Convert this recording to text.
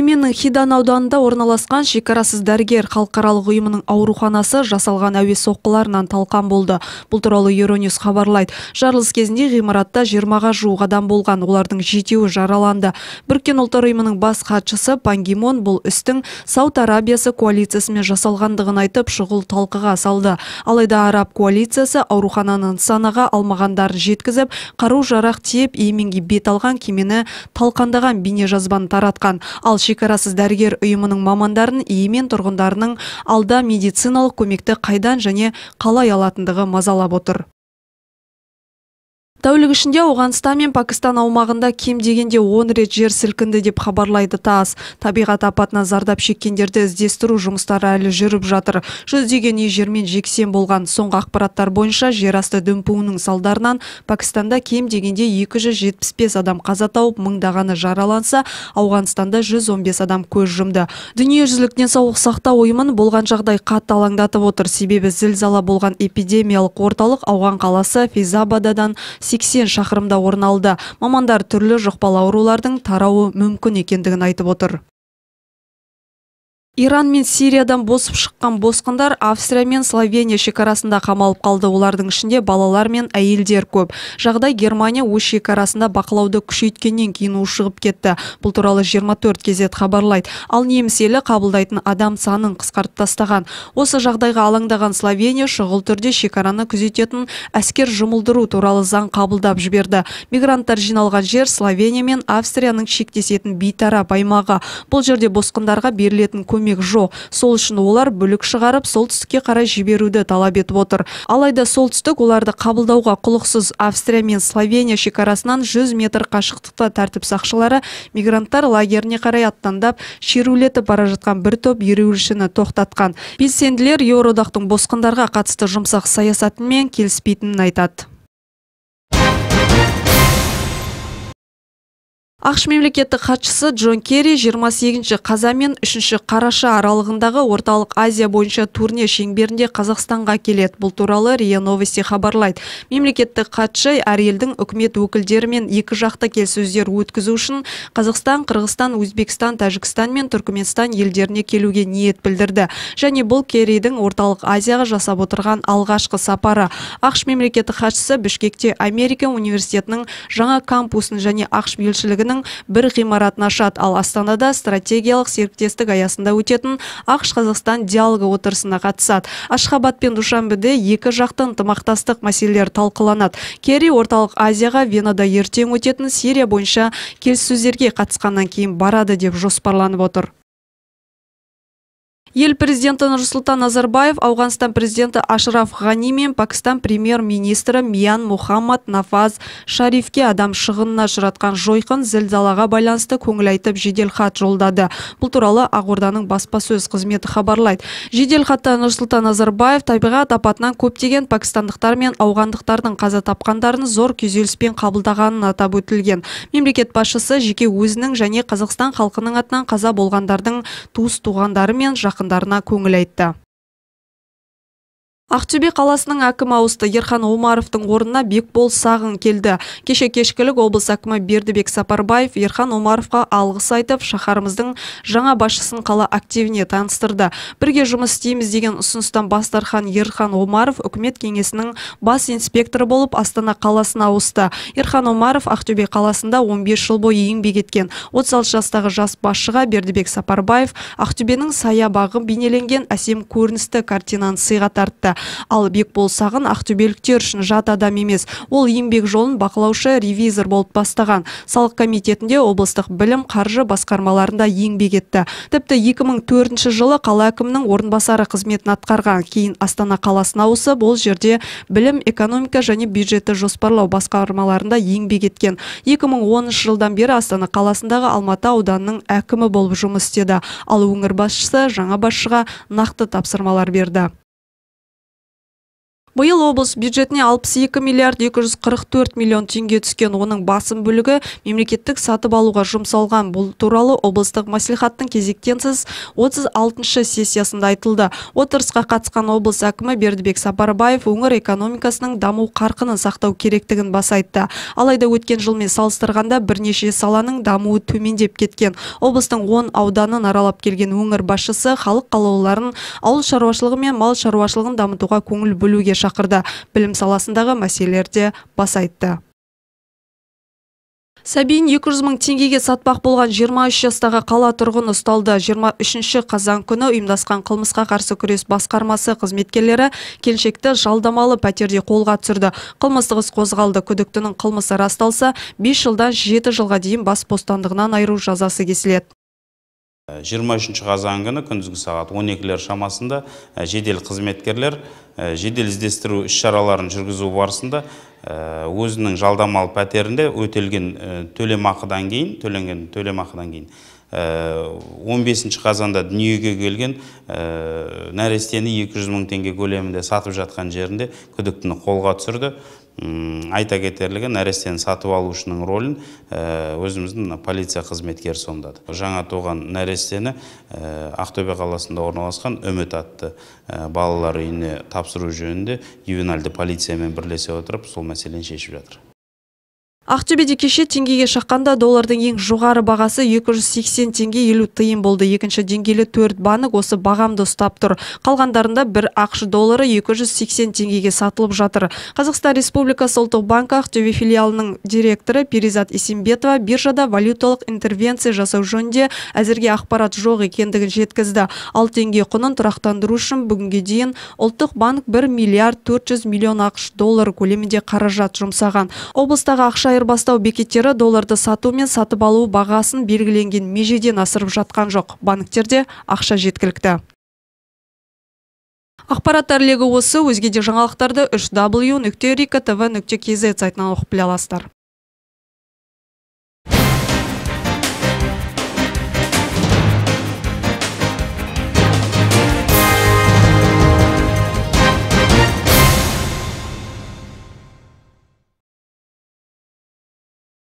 йеменнің хидан ауданында орналасқан шекарасыз дәрігер халықаралық ұйымының ауруханасы жасалған әуе соққыларынан талқан болды бұл туралы euronewс хабарлайды жарылыс кезінде ғимаратта жиырмаға жуық адам болған олардың жетеуі жараланды біріккен ұлттар ұйымының бас хатшысы пангимон бұл істің сауд арабиясы коалициясымен жасалғандығын айтып шұғыл талқыға салды алайда араб коалициясы аурухананы санаға алмағандарын жеткізіп қару жарақ тиеп еменге бет алған кемені талқандаған бейнежазбаны таратқан ал шекарасыз дәрігер ұйымының мамандарын иемен тұрғындарының алда медициналық көмекті қайдан және қалай алатындығы мазалап отыр тәулік ішінде ауғанстан мен Пакистан аумағында кем дегенде 10 рет жер сілкінді деп хабарлайды таас. табиғат апатынан зардап шеккендерді іздестіру жұмыстары әлі жүріп жатыр жүздеген үй жермен жексен болған соңғы ақпараттар бойынша жерасты дүмпуының салдарынан Пакистанда кем дегенде 275 адам қазатауып, тауып мыңдағаны жараланса ауғанстанда 115 адам көз жұмды дүниежүзілік денсаулық сақтау ұйымын болған жағдай қатты алаңдатып отыр себебі зілзала болған эпидемиялық орталық ауған қаласы физабададан 80 шақырымда орын алды мамандар түрлі жұқпалы аурулардың тарауы мүмкін екендігін айтып отыр Иран мен Сириядан босып шыққан босқындар Австрия мен Словения шекарасында қамалып қалды. Олардың ішінде балалар мен әйелдер көп. Жағдай Германия өз шекарасында бақылауды күшейткеннен кейін ушығып кетті. Бұл туралы 24 кезет хабарлайды. Ал неміс елі қабылдайтын адам санын қысқартып тастаған. Осы жағдайға алаңдаған Словения шұғыл түрде шекараны күзететін әскер жұмылдыру туралы заң қабылдап жіберді. Мигранттар жиналған жер Словения мен Австрияның шектесетін бейтарап аймағы. Бұл жерде босқындарға берілетін көмек көмек жоқ сол үшін олар бүлік шығарып солтүстікке қарай жіберуді талап етіп отыр алайда солтүстік оларды қабылдауға құлықсыз австрия мен словения шекарасынан 100 метр қашықтықта тәртіп сақшылары мигранттар лагеріне қарай аттандап шерулетіп бара жатқан бір топ ереуілшіні тоқтатқан белсенділер еуроодақтың босқындарға қатысты жұмсақ саясатымен келіспейтінін айтады ақш мемлекеттік хатшысы джон керри 28 қазан мен 3 қараша аралығындағы орталық азия бойынша турне шеңберінде қазақстанға келеді бұл туралы риа новости хабарлайды мемлекеттік хатшы әр елдің үкімет өкілдерімен екі жақты келіссөздер өткізу үшін қазақстан қырғызстан өзбекстан тәжікстан мен түркіменстан елдеріне келуге ниет білдірді және бұл керридің орталық азияға жасап отырған алғашқы сапары ақш мемлекеттік хатшысы бішкекте америка университетінің жаңа кампусын және ақш елшілігін бір ғимаратын ашады ал астанада стратегиялық серіктестік аясында өтетін ақш қазақстан диалогы отырысына қатысады ашхабад пен душанбеде екі жақты ынтымақтастық мәселелері талқыланады керри орталық азияға венада ертең өтетін сирия бойынша келіссөздерге қатысқаннан кейін барады деп жоспарланып отыр ел президенті нұрсұлтан назарбаев ауғанстан президенті ашраф ғани мен Пакистан премьер министрі миян Мухаммад нафаз шарифке адам шығынына ұшыратқан жойқын зілзалаға байланысты көңіл айтып жедел хат жолдады бұл туралы ақорданың баспасөз қызметі хабарлайды хатта нұрсұлтан назарбаев табиғат апатынан көптеген пакистандықтар мен ауғандықтардың қаза тапқандарын зор күйзеліспен қабылдағанын атап өтілген мемлекет басшысы жеке өзінің және қазақстан халқының атынан қаза болғандардың туыс туғандары мен жақындарына көңіл айтты Ақтөбе қаласының әкімі ауысты Ерхан Омаровтың орнына Бекбол Сағын келді. Кеше кешкілік облыс әкімі Бердібек Сапарбаев Ерхан Омаровқа алғыс айтып, шаһарымыздың жаңа басшысын қала активіне таныстырды. Бірге жұмыс істейміз деген ұсыныстан бас тартқан Ерхан Омаров үкімет кеңесінің бас инспекторы болып Астана қаласына ауысты. Ерхан Омаров Ақтөбе қаласында 15 жыл бойы еңбек еткен. 36 жастағы жас басшыға Бердібек Сапарбаев Ақтөбенің саябағы бейнеленген әсем көріністі картинаны сыйға тартты ал бекбол сағын ақтөбеліктер үшін жат адам емес ол еңбек жолын бақылаушы ревизор болып бастаған салық комитетінде облыстық білім қаржы басқармаларында еңбек етті тіпті 2004 жылы қала әкімінің орынбасары қызметін атқарған кейін астана қаласына ауысып ол жерде білім экономика және бюджетті жоспарлау басқармаларында еңбек еткен 2010 жылдан бері астана қаласындағы алматы ауданының әкімі болып жұмыс істеді ал өңір басшысы жаңа басшыға нақты тапсырмалар берді биыл облыс бюджетіне 62 миллиард 244 миллион теңге түскен оның басым бөлігі мемлекеттік сатып алуға жұмсалған бұл туралы облыстық мәслихаттың кезектенсіз 36-шы сессиясында айтылды отырысқа қатысқан облыс әкімі бердібек сапарбаев өңір экономикасының даму қарқынын сақтау керектігін баса айтты алайда өткен жылмен салыстырғанда бірнеше саланың дамуы төмендеп кеткен облыстың 10 ауданын аралап келген өңір басшысы халық қалаулыларын ауыл шаруашылығы мен мал шаруашылығын дамытуға көңіл бөлуге шақырды білім саласындағы мәселелерде бас айтты сәбиін 200 мың теңгеге сатпақ болған 23 жастағы қала тұрғыны ұсталды 23 ші қазан күні ұйымдасқан қылмысқа қарсы күрес басқармасы қызметкерлері келшекті жалдамалы пәтерде қолға түсірді қылмыстық қозғалды күдіктінің қылмысы расталса 5 жылдан 7 жылға дейін бас бостандығынан айыру жазасы кесіледі 23 үшінші қазан күні күндізгі сағат он екілер шамасында жедел қызметкерлер жедел іздестіру іс шараларын жүргізу барысында өзінің жалдамалы пәтерінде өтелген төлемақыдан кейін төленген төлемақыдан кейін 15 қазанда дүниеге келген нәрестені 200 мың теңге көлемінде сатып жатқан жерінде күдіктіні қолға түсірді айта кетерлігі нәрестені сатып алушының ролін э, өзіміздің полиция қызметкері сомдады жаңа туған нәрестені э, ақтөбе қаласында орналасқан үміт атты э, балалар үйіне тапсыру жөнінде ювенальды полициямен бірлесе отырып сол мәселені шешіп жатыр ақтөбеде кеше теңгеге шаққанда доллардың ең жоғары бағасы 280 теңге 50 тиын болды екінші деңгейлі 4 банк осы бағамды ұстап тұр қалғандарында бір ақш доллары 280 теңгеге сатылып жатыр қазақстан республикасы ұлттық банкі ақтөбе филиалының директоры перизат есенбетова биржада валюталық интервенция жасау жөнінде әзірге ақпарат жоқ екендігін жеткізді ал теңге құнын тұрақтандыру үшін бүгінге дейін ұлттық банк 1 миллиард 400 миллион ақш доллары көлемінде қаражат жұмсаған облыстағы ақша айырбастау бекеттері долларды сату мен сатып алу бағасын белгіленген межеден асырып жатқан жоқ банктерде ақша жеткілікті ақпараттар легі осы өзге де жаңалықтарды үш wrikatvkz нүкте сайтынан оқып біле аласыздар